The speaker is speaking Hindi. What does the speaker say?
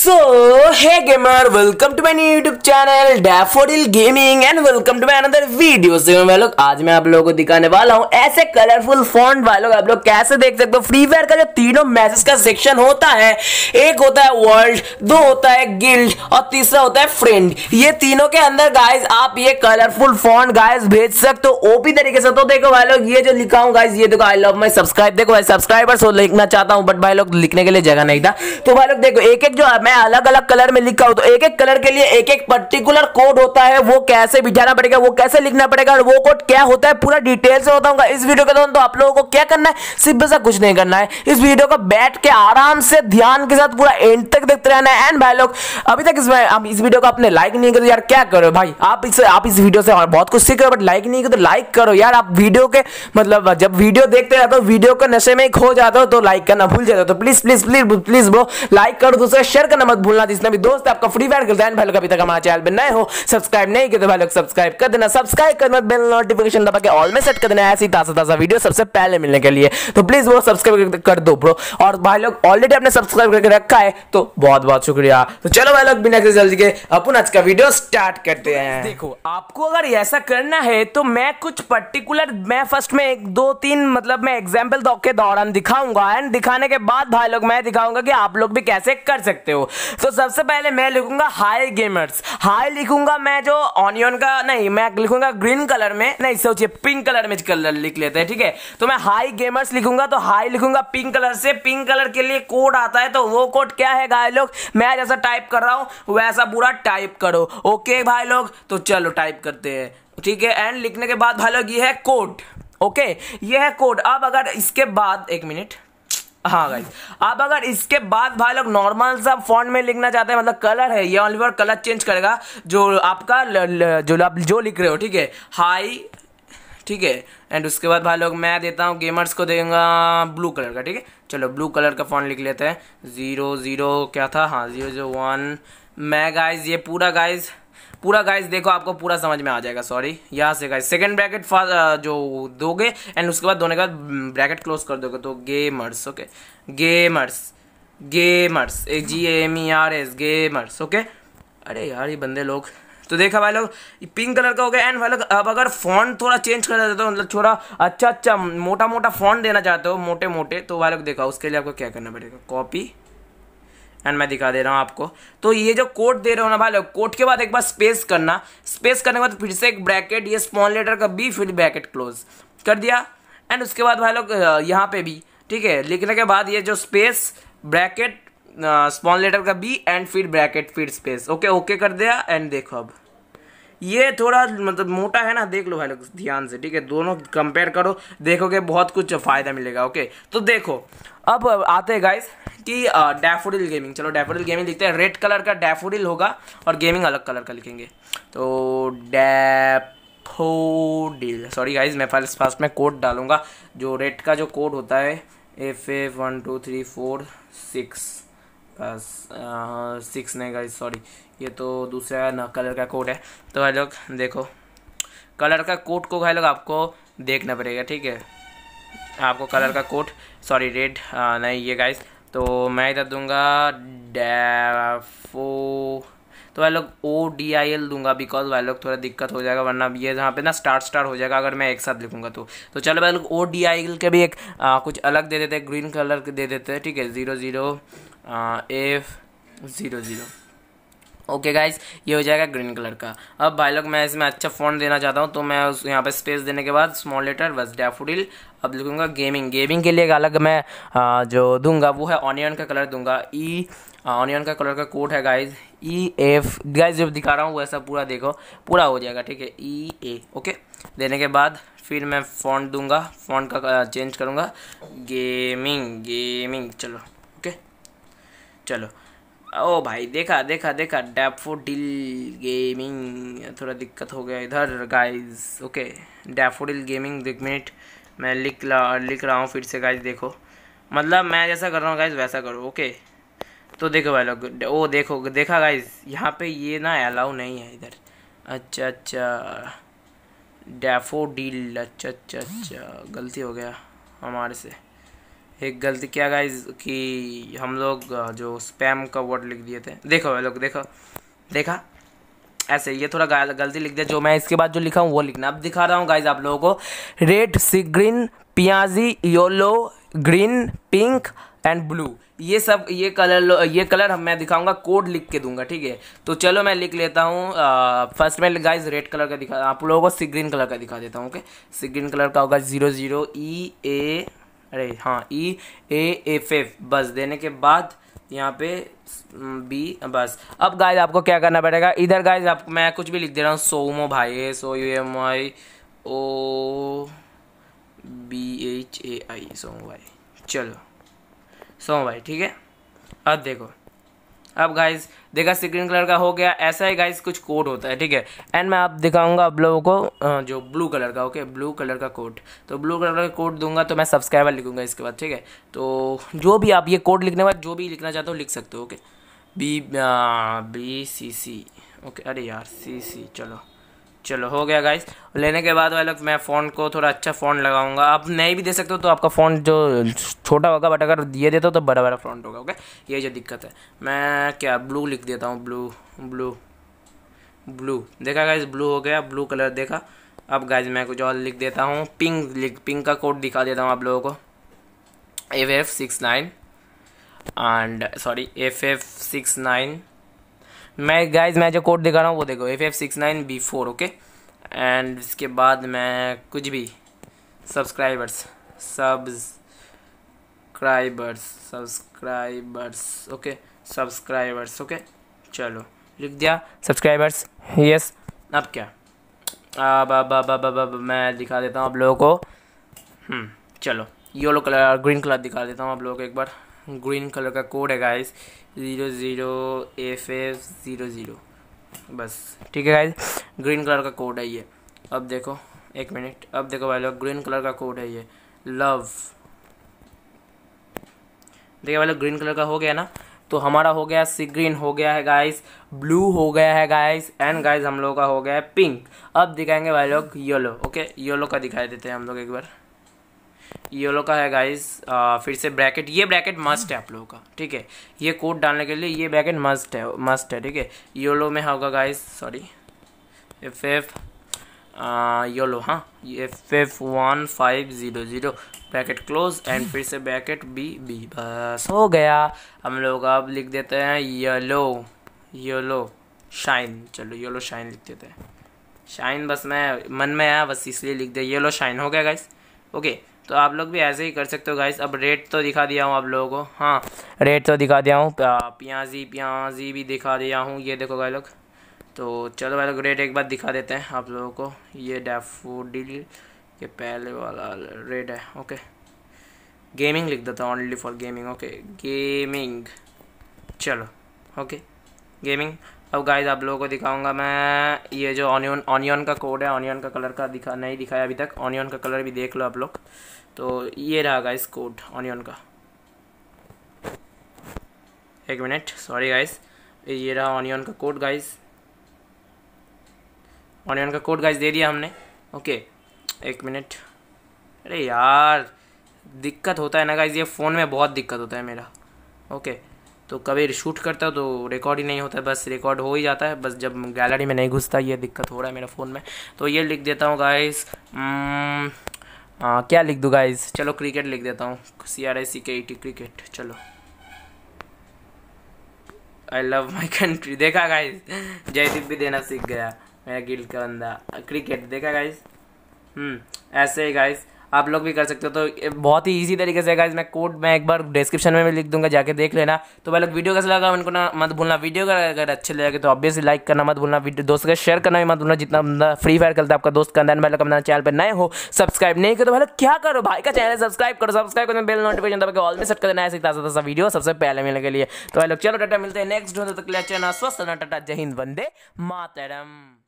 सो है gamer welcome to my YouTube channel Daffodil Gaming and welcome to my another video से मैं लोग आज मैं आप लोगों को दिखाने वाला हूँ ऐसे कलरफुल फॉन्ट वाले लोग आप लोग कैसे देख सकते हो फ्री फायर का जो तीनों मैसेज का सेक्शन होता है एक होता है वर्ल्ड दो होता है गिल्ड और तीसरा होता है फ्रेंड ये तीनों के अंदर गाइज आप ये कलरफुल फॉन्ट गाइज भेज सकते हो ओपी तरीके से तो देखो भाई लोग ये जो लिखा हूँ गाइज ये देखो आई लव माई सब्सक्राइब देखो भाई सब्सक्राइबर्स लिखना चाहता हूँ बट भाई लोग लिखने के लिए जगह नहीं था तो भाई लोग देखो एक एक जो मैं मैं अलग अलग कलर में लिखा हूं तो एक एक कलर के लिए एक एक पर्टिकुलर कोड होता है वो कैसे बिछाना पड़ेगा वो कैसे लिखना पड़ेगा और वो कोड क्या होता है पूरा डिटेल से बताऊंगा इस वीडियो के दौरान तो आप लोगों को क्या करना है सिर्फ ऐसा कुछ नहीं करना है इस वीडियो को बैठ के आराम से ध्यान के साथ पूरा एंड तक देखते रहना है एंड भाई लोग अभी तक इसमें इस वीडियो को आपने लाइक नहीं करो यार क्या करो भाई आप इस आप इस वीडियो से बहुत कुछ सीख रहे हो बट लाइक नहीं करो तो लाइक करो यार आप वीडियो के मतलब जब वीडियो देखते रहते हो वीडियो के नशे में खो जाते हो तो लाइक करना भूल जाते हो तो प्लीज प्लीज प्लीज प्लीज वो लाइक करो दूसरे शेयर करना करना मत भूलना जिसने भी दोस्त आपका फ्री फायर खेलता है भाई लोग अभी तक हमारे चैनल पर नए हो सब्सक्राइब नहीं किया तो भाई लोग सब्सक्राइब कर देना सब्सक्राइब कर मत बेल नोटिफिकेशन दबा के ऑल में सेट कर देना ऐसी ताजा ताजा वीडियो सबसे पहले मिलने के लिए तो प्लीज वो सब्सक्राइब कर दो ब्रो और भाई लोग ऑलरेडी आपने सब्सक्राइब करके रखा है तो बहुत बहुत शुक्रिया तो चलो भाई लोग बिना किसी जल्दी के अपन आज का वीडियो स्टार्ट करते हैं देखो आपको अगर ऐसा करना है तो मैं कुछ पर्टिकुलर मैं फर्स्ट में एक दो तीन मतलब मैं एग्जाम्पल के दौरान दिखाऊंगा एंड दिखाने के बाद भाई लोग मैं दिखाऊंगा कि आप लोग भी कैसे कर सकते हो तो सबसे पहले मैं लिखूंगा हाई गेमर्स हाई लिखूंगा मैं जो ऑनियन का नहीं मैं लिखूंगा ग्रीन कलर में नहीं सोचिए पिंक कलर में कलर लिख लेते हैं ठीक है तो मैं हाई गेमर्स लिखूंगा तो हाई लिखूंगा पिंक कलर से पिंक कलर के लिए कोड आता है तो वो कोड क्या है गाय लोग मैं जैसा टाइप कर रहा हूँ वैसा पूरा टाइप करो ओके भाई लोग तो चलो टाइप करते हैं ठीक है एंड लिखने के बाद भाई लोग ये है कोड ओके ये है कोड अब अगर इसके बाद एक मिनट हाँ गाइज अब अगर इसके बाद भाई लोग नॉर्मल सा फॉन्ट में लिखना चाहते हैं मतलब कलर है ये ऑलिवर कलर चेंज करेगा जो आपका ल, ल, जो आप जो लिख रहे हो ठीक है हाई ठीक है एंड उसके बाद भाई लोग मैं देता हूँ गेमर्स को देगा ब्लू कलर का ठीक है चलो ब्लू कलर का फॉन्ट लिख लेते हैं ज़ीरो ज़ीरो क्या था हाँ ज़ीरो ज़ीरो वन मैं गाइज ये पूरा गाइज़ पूरा गाइस देखो आपको पूरा समझ में आ जाएगा सॉरी यहाँ से गाइस सेकंड ब्रैकेट जो दोगे एंड उसके बाद दोनों के बाद ब्रैकेट mm, क्लोज कर दोगे तो gamers okay gamers gamers A G M E R S gamers okay अरे यार ये बंदे लोग तो देखा भाई लोग पिंक कलर का हो गया एंड भाई लोग अब अगर फोन थोड़ा चेंज करना चाहते हो मतलब थोड़ा अच्छा अच्छा मोटा मोटा फोन देना चाहते हो मोटे मोटे तो भाई लोग देखा उसके लिए आपको क्या करना पड़ेगा कॉपी एंड मैं दिखा दे रहा हूँ आपको तो ये जो कोट दे रहे हो ना भाई कोट के बाद एक बार स्पेस करना स्पेस करने के बाद फिर से एक ब्रैकेट ये स्मॉल लेटर का बी फिर ब्रैकेट क्लोज कर दिया एंड उसके बाद भाई लोग यहाँ पे भी ठीक है लिखने के बाद ये जो स्पेस ब्रैकेट स्मॉल लेटर का बी एंड फिर ब्रैकेट फिर स्पेस ओके ओके कर दिया एंड देखो अब ये थोड़ा मतलब मोटा है ना देख लो भाई लोग ध्यान से ठीक है दोनों कंपेयर करो देखोगे बहुत कुछ फ़ायदा मिलेगा ओके तो देखो अब आते हैं गाइस कि डैफोडिल गेमिंग चलो डैफोडिल गेमिंग लिखते हैं रेड कलर का डैफोडिल होगा और गेमिंग अलग कलर का लिखेंगे तो डैफोडिल सॉरी गाइज मैं फर्स्ट फास्ट में कोड डालूंगा जो रेड का जो कोड होता है F F one two three four six six नहीं गाइज सॉरी ये तो दूसरा ना कलर का कोड है तो भाई लोग देखो कलर का कोड को भाई लोग आपको देखना पड़ेगा ठीक है आपको कलर का कोड सॉरी रेड नहीं ये गाइज तो मैं इधर दूंगा डैफो तो वह लोग ओ डी आई एल दूंगा बिकॉज वह लोग थोड़ा दिक्कत हो जाएगा वरना ये यहाँ पे ना स्टार स्टार हो जाएगा अगर मैं एक साथ लिखूंगा तो तो चलो भाई लोग ओ डी आई एल के भी एक आ, कुछ अलग दे देते हैं ग्रीन कलर के दे देते हैं ठीक है zero zero F zero zero okay guys guys ये हो जाएगा ग्रीन कलर का अब भाई लोग मैं इसमें अच्छा फ़ोन देना चाहता हूँ तो मैं उस यहाँ पर स्पेस देने के बाद स्मॉल लेटर बस डैफोडिल अब लिखूंगा गेमिंग गेमिंग के लिए एक अलग मैं आ, जो दूंगा वो है ऑनियन का कलर दूंगा ई e, ऑनियन का कलर का कोट है गाइज ई एफ गाइज जब दिखा रहा हूँ वैसा पूरा देखो पूरा हो जाएगा ठीक है ई ए ओके देने के बाद फिर मैं फ़ॉन्ट दूंगा फ़ॉन्ट का चेंज करूँगा गेमिंग गेमिंग चलो ओके चलो ओ भाई देखा देखा देखा डिल गेमिंग थोड़ा दिक्कत हो गया इधर गाइस ओके डैफोडिल गेमिंग एक मिनट मैं लिख ला लिख रहा हूँ फिर से गाइस देखो मतलब मैं जैसा कर रहा हूँ गाइस वैसा करो ओके तो देखो भाई लोग ओ देखो देखा गाइज यहाँ पे ये ना अलाउ नहीं है इधर अच्छा अच्छा डील अच्छा अच्छा अच्छा गलती हो गया हमारे से एक गलती क्या गाइज कि हम लोग जो स्पैम का वर्ड लिख दिए थे देखो भाई लोग देखो देखा ऐसे ये थोड़ा गलती लिख दिया जो मैं इसके बाद जो लिखा हूँ वो लिखना अब दिखा रहा हूँ गाइज आप लोगों को रेड सी ग्रीन पियाजी yellow green pink and blue ये सब ये कलर ये कलर मैं दिखाऊंगा कोड लिख के दूंगा ठीक है तो चलो मैं लिख लेता हूँ फर्स्ट में गाइज रेड कलर का दिखा आप लोगों को सी ग्रीन कलर का दिखा देता हूँ ओके सी ग्रीन कलर का होगा जीरो जीरो ई ए अरे हाँ ई ए एफ एफ बस देने के बाद यहाँ पे बी बस अब गाइज आपको क्या करना पड़ेगा इधर गाइज आप मैं कुछ भी लिख दे रहा हूँ सोमो भाई so U M I O B H A I Somo भाई चलो सौ भाई ठीक है अब देखो अब गाइज देखा स्क्रीन कलर का हो गया ऐसा ही गाइज कुछ कोड होता है ठीक है एंड मैं आप दिखाऊंगा आप लोगों को जो ब्लू कलर का ओके ब्लू कलर का कोड तो ब्लू कलर का कोड दूंगा तो मैं सब्सक्राइबर लिखूंगा इसके बाद ठीक है तो जो भी आप ये कोड लिखने के बाद जो भी लिखना चाहते हो लिख सकते हो okay B B C C okay अरे यार सी सी चलो चलो हो गया गाइस लेने के बाद वाले मैं फ़ोन को थोड़ा अच्छा फ़ोन लगाऊंगा आप नए भी दे सकते हो तो आपका फ़ोन जो छोटा होगा बट अगर ये देते हो तो बड़ा बड़ा फ़ॉन्ट होगा ओके ये जो दिक्कत है मैं क्या ब्लू लिख देता हूँ ब्लू ब्लू ब्लू देखा गाइस ब्लू हो गया ब्लू कलर देखा अब गाइस मैं कुछ और लिख देता हूँ पिंक लिख पिंक का कोड दिखा देता हूँ आप लोगों को F F six nine and sorry F F six nine मैं गाइज मैं जो कोड दिखा रहा हूँ वो देखो F F six nine B four okay and इसके बाद मैं कुछ भी subscribers subscribers subscribers okay subscribers okay चलो लिख दिया सब्सक्राइबर्स यस अब क्या अब अब अब अब अब मैं दिखा देता हूँ आप लोगों को हम्म, चलो येलो कलर ग्रीन कलर दिखा देता हूँ आप लोगों को एक बार ग्रीन कलर का कोड है guys zero zero F F zero zero बस ठीक है गाइस ग्रीन कलर का कोड है ये अब देखो एक मिनट अब देखो भाई लोग ग्रीन कलर का कोड है ये लव देखिए भाई लोग ग्रीन कलर का हो गया ना तो हमारा हो गया सी ग्रीन हो गया है गाइस ब्लू हो गया है गाइस एंड गाइस हम लोगों का हो गया है पिंक अब दिखाएंगे भाई लोग येलो ओके येलो का दिखाई देते हैं हम लोग एक बार योलो का है गाइस फिर से ब्रैकेट ये ब्रैकेट मस्ट है आप लोगों का ठीक है ये कोड डालने के लिए ये ब्रैकेट मस्ट है मस्ट है ठीक है योलो में होगा guys sorry F F yellow हाँ F F one five zero zero bracket close and फिर से ब्रैकेट बी बी बस हो गया हम लोग अब लिख देते हैं येलो येलो शाइन चलो येलो शाइन लिख देते हैं शाइन बस मैं मन में आया बस इसलिए लिख दिया येलो शाइन हो गया गाइस ओके तो आप लोग भी ऐसे ही कर सकते हो गाइस अब रेट तो दिखा दिया हूँ आप लोगों को हाँ रेट तो दिखा दिया हूँ प्याजी प्याजी भी दिखा दिया हूँ ये देखो गाय लोग तो चलो भाई लोग रेट एक बार दिखा देते हैं आप लोगों को ये डेफोडिल के पहले वाला रेट है ओके गेमिंग लिख देता हूँ only for gaming okay gaming चलो ओके गेमिंग अब गाइज आप लोगों को दिखाऊंगा मैं ये जो ऑनियन ऑनियन का कोड है ऑनियन का कलर का दिखा नहीं दिखाया अभी तक ऑनियन का कलर भी देख लो आप लोग तो ये रहा गाइज कोड ऑनियन का एक मिनट सॉरी गाइज ये रहा ऑनियन का कोड गाइज ऑनियन का कोड गाइज दे दिया हमने ओके एक मिनट अरे यार दिक्कत होता है ना गाइज ये फ़ोन में बहुत दिक्कत होता है मेरा ओके तो कभी शूट करता तो रिकॉर्ड ही नहीं होता बस रिकॉर्ड हो ही जाता है बस जब गैलरी में नहीं घुसता ये दिक्कत हो रहा है मेरे फ़ोन में तो ये लिख देता हूँ गाइस हम्म, क्या लिख दूँ गाइस चलो क्रिकेट लिख देता हूँ सी आर आई सी के ई टी क्रिकेट चलो आई लव माई कंट्री देखा गाइस जयदीप भी देना सीख गया मेरा गिल का बंदा क्रिकेट देखा गाइस हम्म, ऐसे ही गाइस आप लोग भी कर सकते हो तो बहुत ही ईजी तरीके से गाइज मैं कोड मैं एक बार डिस्क्रिप्शन में भी लिख दूंगा जाके देख लेना तो भाई लोग वीडियो कैसा लगा उनको ना मत भूलना वीडियो का अगर अच्छे लगे तो ऑब्वियसली लाइक करना मत भूलना वीडियो दोस्तों के शेयर करना भी मत भूलना जितना फ्री फायर खेलता है आपका दोस्त का है भाई अपना चैनल पर नए हो सब्सक्राइब नहीं करो तो भाई लोग क्या करो भाई का चैनल सब्सक्राइब करो सब्सक्राइब करो बिल नोटिफिकेशन दबा ऑल में सेट करना ऐसे ताज़ा ताज़ा वीडियो सबसे पहले मिलने के लिए तो भाई लोग चलो टाटा मिलते हैं नेक्स्ट तक स्वस्थ टाटा जय हिंद वंदे मातरम